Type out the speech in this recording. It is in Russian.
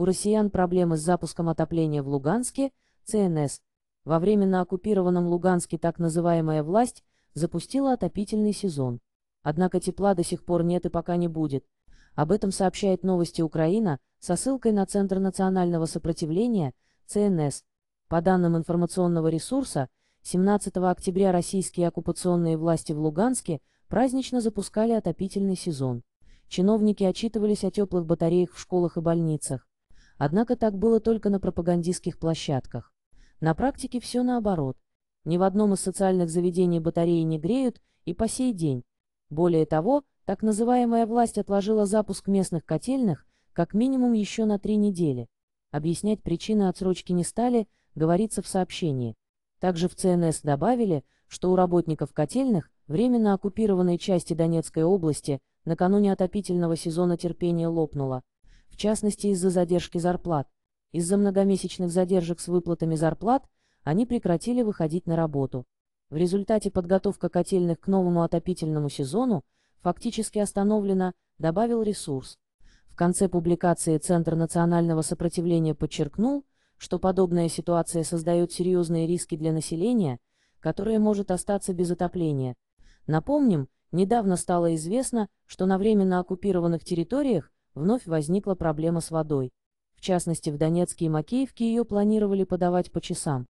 У россиян проблемы с запуском отопления в Луганске, ЦНС. Во временно оккупированном Луганске так называемая власть запустила отопительный сезон. Однако тепла до сих пор нет и пока не будет. Об этом сообщает новости Украина со ссылкой на Центр национального сопротивления, ЦНС. По данным информационного ресурса, 17 октября российские оккупационные власти в Луганске празднично запускали отопительный сезон. Чиновники отчитывались о теплых батареях в школах и больницах. Однако так было только на пропагандистских площадках. На практике все наоборот. Ни в одном из социальных заведений батареи не греют и по сей день. Более того, так называемая власть отложила запуск местных котельных как минимум еще на три недели. Объяснять причины отсрочки не стали, говорится в сообщении. Также в ЦНС добавили, что у работников котельных, временно оккупированной части Донецкой области, накануне отопительного сезона терпение лопнуло, частности из-за задержки зарплат. Из-за многомесячных задержек с выплатами зарплат они прекратили выходить на работу. В результате подготовка котельных к новому отопительному сезону фактически остановлена, добавил ресурс. В конце публикации Центр национального сопротивления подчеркнул, что подобная ситуация создает серьезные риски для населения, которое может остаться без отопления. Напомним, недавно стало известно, что на временно оккупированных территориях вновь возникла проблема с водой. В частности, в Донецке и Макеевке ее планировали подавать по часам.